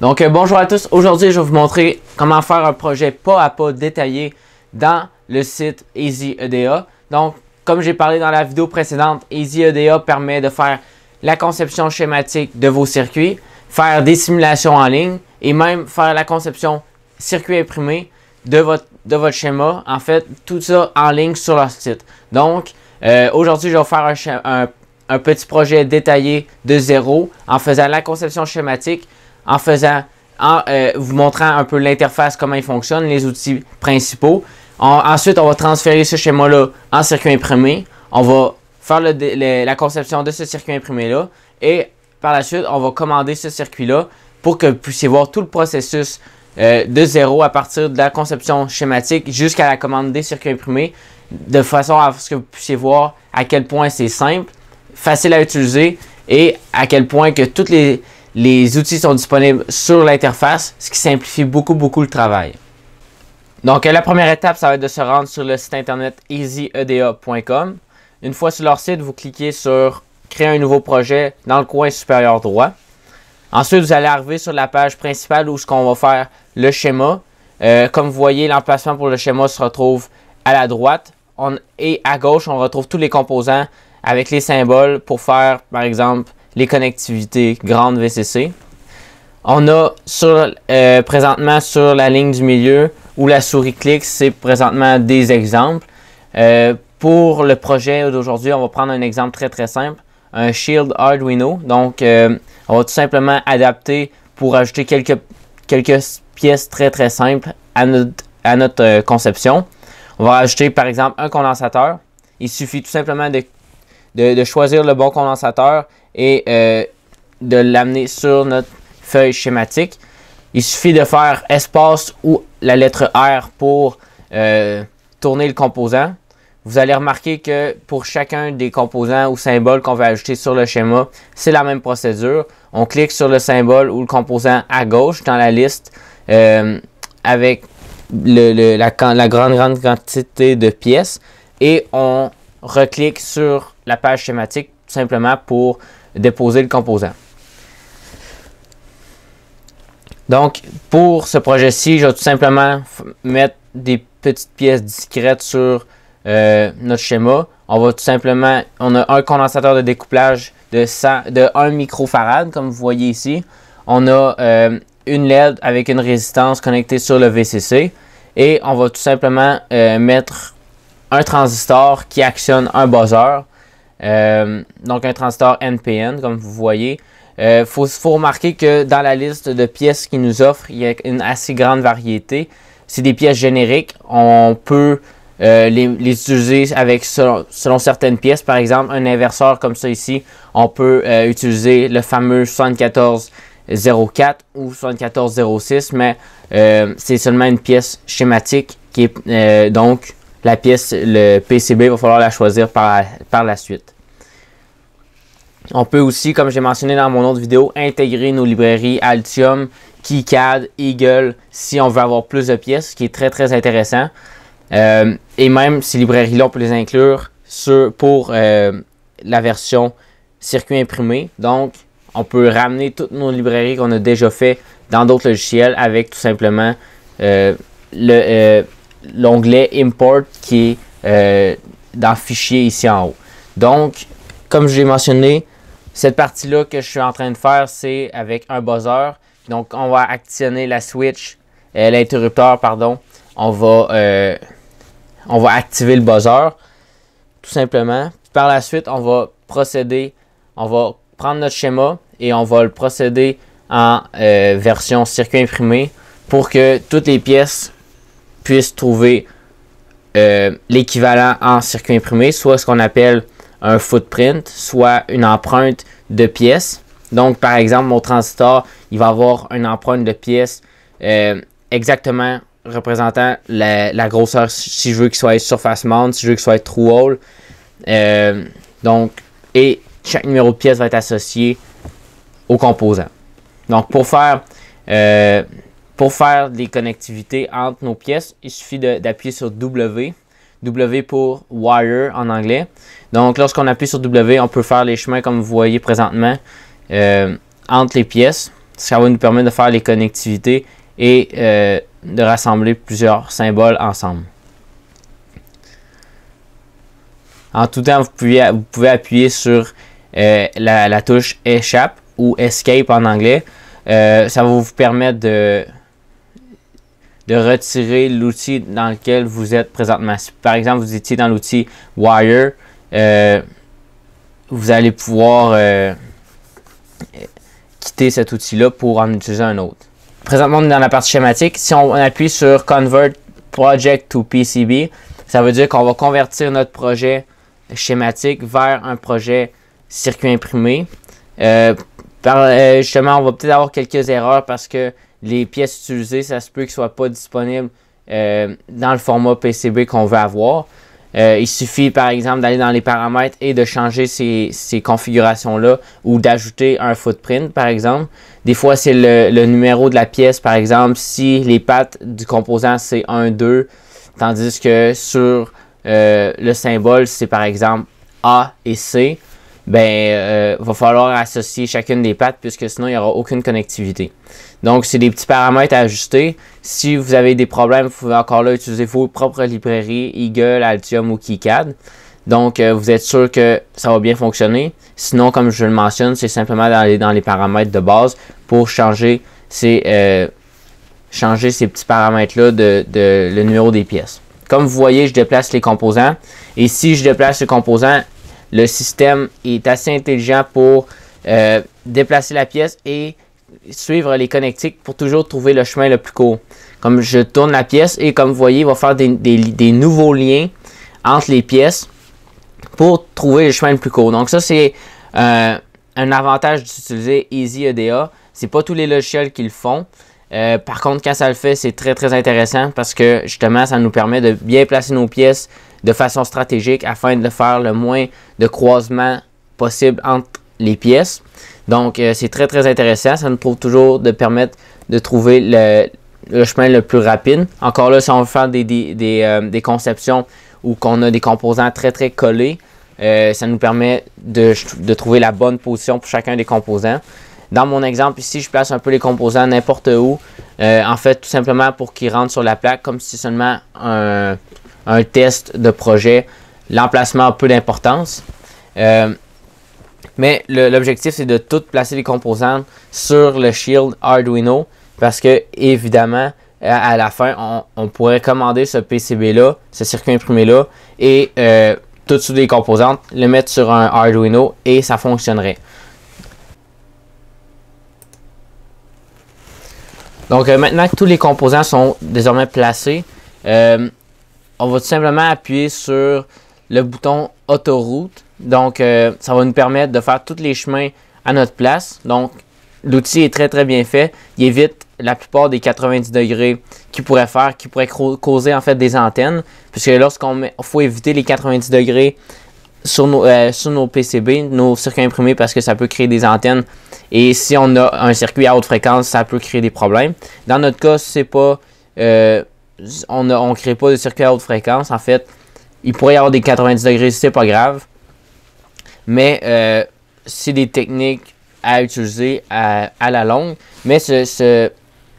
Donc euh, bonjour à tous, aujourd'hui je vais vous montrer comment faire un projet pas à pas détaillé dans le site EasyEDA. Donc comme j'ai parlé dans la vidéo précédente, EasyEDA permet de faire la conception schématique de vos circuits, faire des simulations en ligne et même faire la conception circuit imprimé de votre, schéma. En fait, tout ça en ligne sur leur site. Donc euh, aujourd'hui je vais faire un petit projet détaillé de zéro en faisant la conception schématique en faisant, en euh, vous montrant un peu l'interface, comment il fonctionne, les outils principaux. ensuite, on va transférer ce schéma-là en circuit imprimé. On va faire la conception de ce circuit imprimé-là. Et par la suite, on va commander ce circuit-là pour que vous puissiez voir tout le processus euh, de zéro à partir de la conception schématique jusqu'à la commande des circuits imprimés, de façon à ce que vous puissiez voir à quel point c'est simple, facile à utiliser et à quel point que toutes les les outils sont disponibles sur l'interface, ce qui simplifie beaucoup, beaucoup le travail. Donc, la première étape, ça va être de se rendre sur le site internet easyeda.com. Une fois sur leur site, vous cliquez sur Créer un nouveau projet dans le coin supérieur droit. Ensuite, vous allez arriver sur la page principale où ce qu'on va faire le schéma. Euh, comme vous voyez, l'emplacement pour le schéma se retrouve à la droite. et à gauche, on retrouve tous les composants avec les symboles pour faire, par exemple, les connectivités grandes VCC. On a euh, présentement sur la ligne du milieu où la souris clique, c'est présentement des exemples. Euh, pour le projet d'aujourd'hui, on va prendre un exemple très très simple, un Shield Arduino. Donc, euh, on va tout simplement adapter pour ajouter quelques, quelques pièces très très simples à notre, conception. On va ajouter par exemple un condensateur. Il suffit tout simplement de choisir le bon condensateur et euh, de l'amener sur notre feuille schématique. Il suffit de faire espace ou la lettre R pour euh, tourner le composant. Vous allez remarquer que pour chacun des composants ou symboles qu'on va ajouter sur le schéma, c'est la même procédure. On clique sur le symbole ou le composant à gauche dans la liste euh, avec la, grande, grande quantité de pièces et on reclique sur la page schématique simplement pour déposer le composant. Donc, pour ce projet-ci, je vais tout simplement mettre des petites pièces discrètes sur euh, notre schéma. On va tout simplement, on a un condensateur de découplage de, de 1 microfarad, comme vous voyez ici. On a euh, une LED avec une résistance connectée sur le VCC. Et on va tout simplement euh, mettre un transistor qui actionne un buzzer euh, donc un transistor NPN, comme vous voyez. Il euh, faut, faut, remarquer que dans la liste de pièces qu'ils nous offre, il y a une assez grande variété. C'est des pièces génériques. On peut euh, les, les, utiliser avec selon, certaines pièces. Par exemple, un inverseur comme ça ici, on peut euh, utiliser le fameux 7404 ou 7406, mais euh, c'est seulement une pièce schématique qui est donc la pièce, le PCB, il va falloir la choisir par, par la suite. On peut aussi, comme j'ai mentionné dans mon autre vidéo, intégrer nos librairies Altium, KiCad, Eagle si on veut avoir plus de pièces, ce qui est très très intéressant. Euh, et même ces librairies-là, on peut les inclure pour euh, la version circuit imprimé. Donc, on peut ramener toutes nos librairies qu'on a déjà fait dans d'autres logiciels avec tout simplement euh, l'onglet Import qui est dans Fichier ici en haut. Donc, comme j'ai mentionné, cette partie-là que je suis en train de faire, c'est avec un buzzer. Donc, on va actionner la switch, euh, l'interrupteur, pardon. On va, euh, on va activer le buzzer, tout simplement. par la suite, on va procéder, on va prendre notre schéma et on va le procéder en euh, version circuit imprimé pour que toutes les pièces puissent trouver l'équivalent en circuit imprimé, soit ce qu'on appelle un footprint, soit une empreinte de pièces Donc, par exemple, mon transistor, il va avoir une empreinte de pièce euh, exactement représentant la, grosseur, si je veux qu'il soit surface mount, si je veux qu'il soit true hole. Euh, donc, et chaque numéro de pièce va être associé au composant. Donc, pour faire, euh, pour faire des connectivités entre nos pièces, il suffit d'appuyer sur W. W pour wire en anglais. Donc, lorsqu'on appuie sur W, on peut faire les chemins comme vous voyez présentement euh, entre les pièces. Ça va nous permettre de faire les connectivités et euh, de rassembler plusieurs symboles ensemble. En tout temps, vous pouvez, appuyer sur euh, la, touche Échappe ou Escape en anglais. ça va vous permettre de, de retirer l'outil dans lequel vous êtes présentement. par exemple, vous étiez dans l'outil Wire, euh, vous allez pouvoir euh, quitter cet outil-là pour en utiliser un autre. Présentement, on est dans la partie schématique. Si on appuie sur Convert Project to PCB, ça veut dire qu'on va convertir notre projet schématique vers un projet circuit imprimé. Euh, justement, on va peut-être avoir quelques erreurs parce que les pièces utilisées, ça se peut qu'elles ne soient pas disponibles dans le format PCB qu'on veut avoir. Euh, il suffit par exemple d'aller dans les paramètres et de changer ces, configurations-là ou d'ajouter un footprint par exemple. Des fois, c'est le, numéro de la pièce par exemple. Si les pattes du composant c'est 1, 2, tandis que sur euh, le symbole c'est par exemple A et C, ben, euh, va falloir associer chacune des pattes puisque sinon il n'y aura aucune connectivité. Donc, c'est des petits paramètres à ajuster. Si vous avez des problèmes, vous pouvez encore là utiliser vos propres librairies, Eagle, Altium ou KiCad. Donc, euh, vous êtes sûr que ça va bien fonctionner. Sinon, comme je le mentionne, c'est simplement d'aller dans les paramètres de base pour changer ces, euh, changer ces petits paramètres-là de, de, le numéro des pièces. Comme vous voyez, je déplace les composants. Et si je déplace les composant, le système est assez intelligent pour euh, déplacer la pièce et suivre les connectiques pour toujours trouver le chemin le plus court. Comme je tourne la pièce et comme vous voyez, il va faire des, nouveaux liens entre les pièces pour trouver le chemin le plus court. Donc ça, c'est euh, un avantage d'utiliser Easy EDA. n'est pas tous les logiciels qui le font. Euh, par contre, quand ça le fait, c'est très très intéressant parce que justement, ça nous permet de bien placer nos pièces, de façon stratégique afin de faire le moins de croisements possible entre les pièces. Donc, euh, c'est très, très intéressant. Ça nous prouve toujours de permettre de trouver le, chemin le plus rapide. Encore là, si on veut faire des, euh, conceptions ou qu'on a des composants très, très collés, euh, ça nous permet de, de, trouver la bonne position pour chacun des composants. Dans mon exemple ici, je place un peu les composants n'importe où. en fait, tout simplement pour qu'ils rentrent sur la plaque comme si seulement un un test de projet. L'emplacement a peu d'importance. Euh, mais l'objectif, c'est de tout placer les composantes sur le shield Arduino parce que, évidemment, à, la fin, on, pourrait commander ce PCB-là, ce circuit imprimé-là, et euh, tout des les composantes, le mettre sur un Arduino et ça fonctionnerait. Donc euh, maintenant que tous les composants sont désormais placés, on va tout simplement appuyer sur le bouton autoroute. Donc, euh, ça va nous permettre de faire tous les chemins à notre place. Donc, l'outil est très, très bien fait. Il évite la plupart des 90 degrés qui pourraient faire, qui pourraient causer en fait des antennes. Puisque lorsqu'on met, faut éviter les 90 degrés sur nos, euh, nos PCB, nos circuits imprimés, parce que ça peut créer des antennes. Et si on a un circuit à haute fréquence, ça peut créer des problèmes. Dans notre cas, c'est pas euh, on ne crée pas de circuit à haute fréquence. En fait, il pourrait y avoir des 90 degrés, c'est pas grave. Mais euh, c'est des techniques à utiliser à, la longue. Mais ce,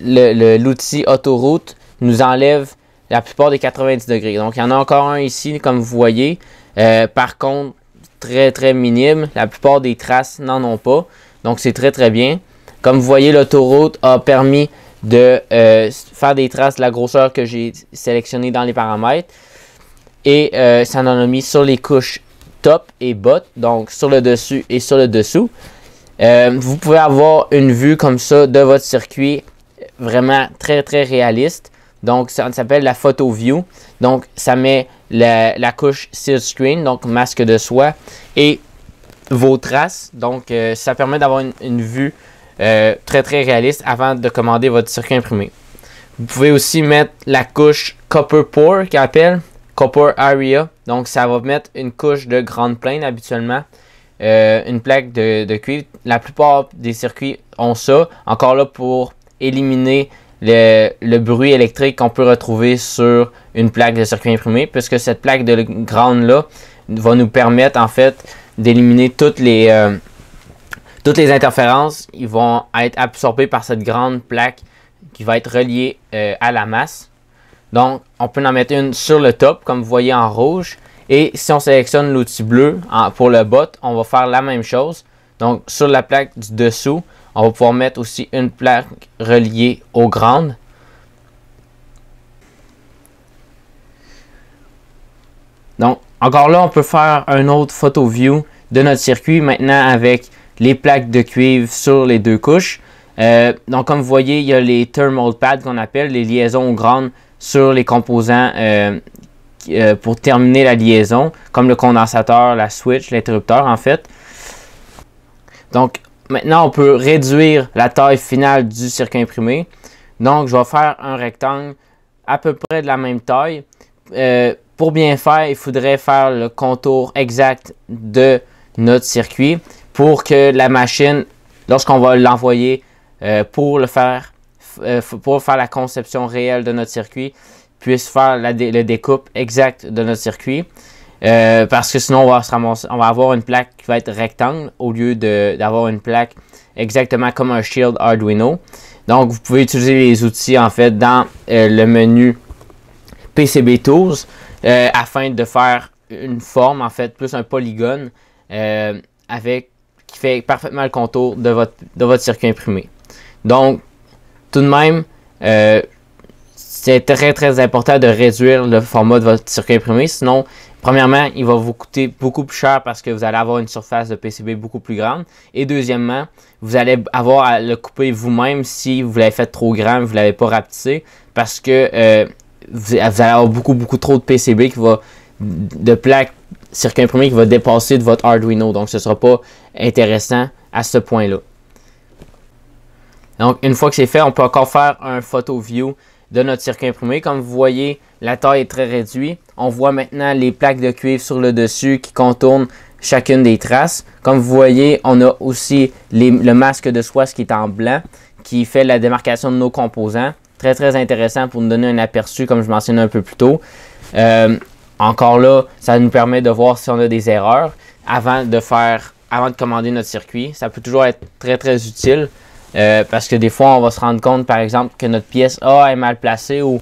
l'outil le, autoroute nous enlève la plupart des 90 degrés. Donc, il y en a encore un ici, comme vous voyez. Euh, par contre, très, très minime. La plupart des traces n'en ont pas. Donc, c'est très, très bien. Comme vous voyez, l'autoroute a permis de euh, faire des traces de la grosseur que j'ai sélectionnée dans les paramètres. Et euh, ça en a mis sur les couches top et bot, donc sur le dessus et sur le dessous. Euh, vous pouvez avoir une vue comme ça de votre circuit vraiment très très réaliste. Donc ça s'appelle la photo view. Donc ça met la, couche seal screen, donc masque de soie, et vos traces. Donc ça permet d'avoir une vue euh, très très réaliste avant de commander votre circuit imprimé. Vous pouvez aussi mettre la couche Copper Pour qui appelle Copper Area. Donc ça va mettre une couche de grande plane habituellement. Euh, une plaque de, cuivre. La plupart des circuits ont ça. Encore là pour éliminer le, bruit électrique qu'on peut retrouver sur une plaque de circuit imprimé. Puisque cette plaque de grande là va nous permettre en fait d'éliminer toutes les. Euh, toutes les interférences, ils vont être absorbées par cette grande plaque qui va être reliée euh, à la masse. Donc, on peut en mettre une sur le top, comme vous voyez en rouge. Et si on sélectionne l'outil bleu pour le bot, on va faire la même chose. Donc, sur la plaque du dessous, on va pouvoir mettre aussi une plaque reliée aux grandes. Donc, encore là, on peut faire un autre photo view de notre circuit maintenant avec les plaques de cuivre sur les deux couches. Euh, donc, comme vous voyez, il y a les thermal pads qu'on appelle, les liaisons grandes sur les composants euh, euh, pour terminer la liaison, comme le condensateur, la switch, l'interrupteur en fait. Donc, maintenant, on peut réduire la taille finale du circuit imprimé. Donc, je vais faire un rectangle à peu près de la même taille. pour bien faire, il faudrait faire le contour exact de notre circuit pour que la machine, lorsqu'on va l'envoyer euh, pour le faire, euh, pour faire la conception réelle de notre circuit, puisse faire la découpe exacte de notre circuit. Euh, parce que sinon, on va, on va avoir une plaque qui va être rectangle au lieu d'avoir une plaque exactement comme un Shield Arduino. Donc, vous pouvez utiliser les outils en fait dans le menu PCB Tools afin de faire une forme, en fait, plus un polygone avec qui fait parfaitement le contour de votre, de votre circuit imprimé. Donc, tout de même, euh, c'est très très important de réduire le format de votre circuit imprimé. Sinon, premièrement, il va vous coûter beaucoup plus cher parce que vous allez avoir une surface de PCB beaucoup plus grande. Et deuxièmement, vous allez avoir à le couper vous-même si vous l'avez fait trop grand, vous ne l'avez pas rapetissé, parce que euh, vous, vous, allez avoir beaucoup beaucoup trop de PCB qui va de plaques circuit imprimé qui va dépasser de votre Arduino. Donc, ce ne sera pas intéressant à ce point-là. Donc, une fois que c'est fait, on peut encore faire un photo view de notre circuit imprimé. Comme vous voyez, la taille est très réduite. On voit maintenant les plaques de cuivre sur le dessus qui contournent chacune des traces. Comme vous voyez, on a aussi le masque de soie qui est en blanc, qui fait la démarcation de nos composants. Très, très intéressant pour nous donner un aperçu, comme je mentionnais un peu plus tôt. Euh, encore là, ça nous permet de voir si on a des erreurs avant de faire, avant de commander notre circuit. Ça peut toujours être très très utile euh, parce que des fois, on va se rendre compte, par exemple, que notre pièce A est mal placée ou,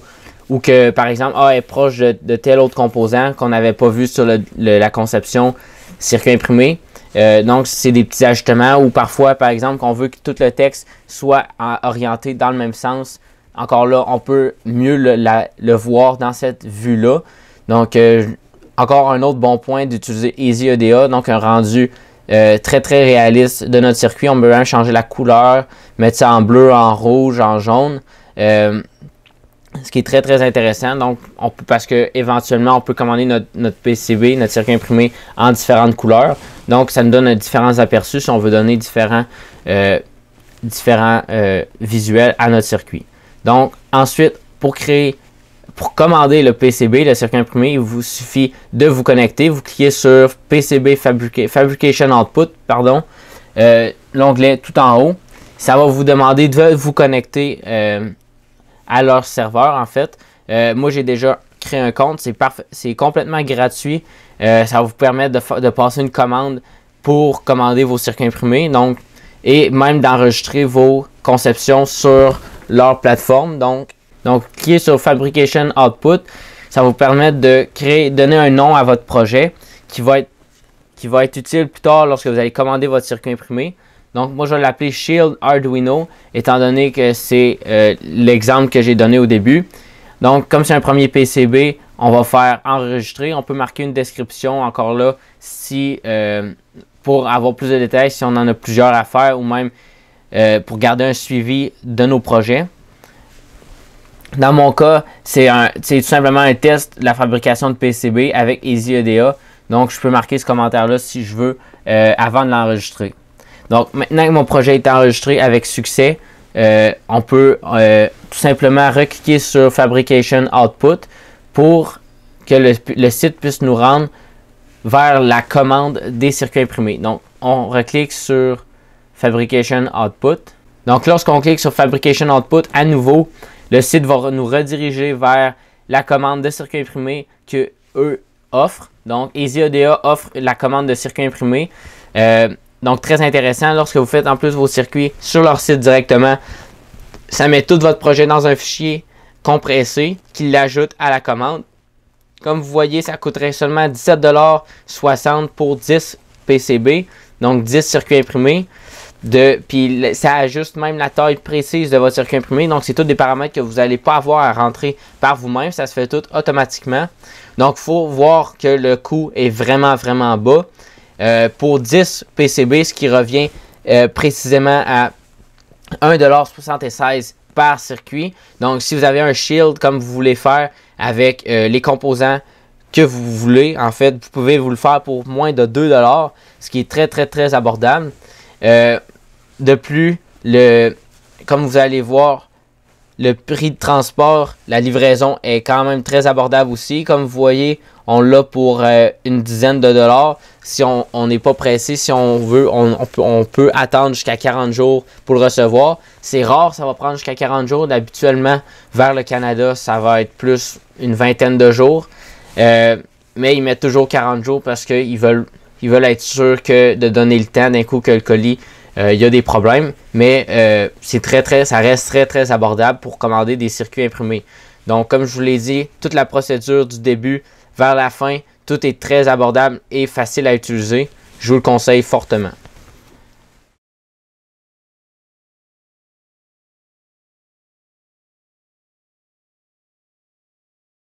que, par exemple, A est proche de, tel autre composant qu'on n'avait pas vu sur la conception circuit imprimé. Euh, donc, c'est des petits ajustements ou parfois, par exemple, qu'on veut que tout le texte soit orienté dans le même sens. Encore là, on peut mieux le voir dans cette vue-là. Donc, euh, encore un autre bon point d'utiliser Easy EDA, donc un rendu euh, très très réaliste de notre circuit. On peut même changer la couleur, mettre ça en bleu, en rouge, en jaune. Euh, ce qui est très très intéressant. Donc, parce que éventuellement, on peut commander notre, notre PCB, notre circuit imprimé en différentes couleurs. Donc, ça nous donne différents aperçus si on veut donner différents, différents visuels à notre circuit. Donc, ensuite, pour créer pour commander le PCB, le circuit imprimé, il vous suffit de vous connecter. Vous cliquez sur PCB Fabrication Output, pardon, euh, l'onglet tout en haut. Ça va vous demander de vous connecter euh, à leur serveur, en fait. Euh, moi, j'ai déjà créé un compte. C'est c'est complètement gratuit. ça va vous permettre de, de, passer une commande pour commander vos circuits imprimés. Donc, et même d'enregistrer vos conceptions sur leur plateforme. Donc, donc, cliquez sur Fabrication Output. Ça vous permettre de créer, donner un nom à votre projet qui va être, qui va être utile plus tard lorsque vous allez commander votre circuit imprimé. Donc, moi, je vais l'appeler Shield Arduino, étant donné que c'est euh, l'exemple que j'ai donné au début. Donc, comme c'est un premier PCB, on va faire enregistrer. On peut marquer une description encore là si euh, pour avoir plus de détails, si on en a plusieurs à faire ou même euh, pour garder un suivi de nos projets. Dans mon cas, c'est tout simplement un test de la fabrication de PCB avec EasyEDA. Donc, je peux marquer ce commentaire-là si je veux euh, avant de l'enregistrer. Donc, maintenant que mon projet est enregistré avec succès, euh, on peut euh, tout simplement recliquer sur Fabrication Output pour que le, site puisse nous rendre vers la commande des circuits imprimés. Donc, on reclique sur Fabrication Output. Donc, lorsqu'on clique sur Fabrication Output, à nouveau, le site va nous rediriger vers la commande de circuit imprimé que eux offrent. Donc, EasyEDA offre la commande de circuit imprimé. Euh, donc, très intéressant. Lorsque vous faites en plus vos circuits sur leur site directement, ça met tout votre projet dans un fichier compressé qui l'ajoute à la commande. Comme vous voyez, ça coûterait seulement 17,60$ pour 10 PCB, donc 10 circuits imprimés de puis ça ajuste même la taille précise de votre circuit imprimé. Donc c'est tous des paramètres que vous n'allez pas avoir à rentrer par vous-même, ça se fait tout automatiquement. Donc il faut voir que le coût est vraiment vraiment bas. Euh, pour 10 PCB, ce qui revient euh, précisément à 1,76$ par circuit. Donc si vous avez un shield comme vous voulez faire avec euh, les composants que vous voulez, en fait, vous pouvez vous le faire pour moins de 2$, ce qui est très très très abordable. Euh, de plus, le, comme vous allez voir, le prix de transport, la livraison est quand même très abordable aussi. Comme vous voyez, on l'a pour euh, une dizaine de dollars. Si on n'est pas pressé, si on veut, on, peut, attendre jusqu'à 40 jours pour le recevoir. C'est rare, ça va prendre jusqu'à 40 jours. Habituellement, vers le Canada, ça va être plus une vingtaine de jours. Euh, mais ils mettent toujours 40 jours parce qu'ils veulent, ils veulent être sûrs que de donner le temps d'un coup que le colis euh, il y a des problèmes, mais euh, c'est très très, ça reste très très abordable pour commander des circuits imprimés. Donc, comme je vous l'ai dit, toute la procédure du début vers la fin, tout est très abordable et facile à utiliser. Je vous le conseille fortement.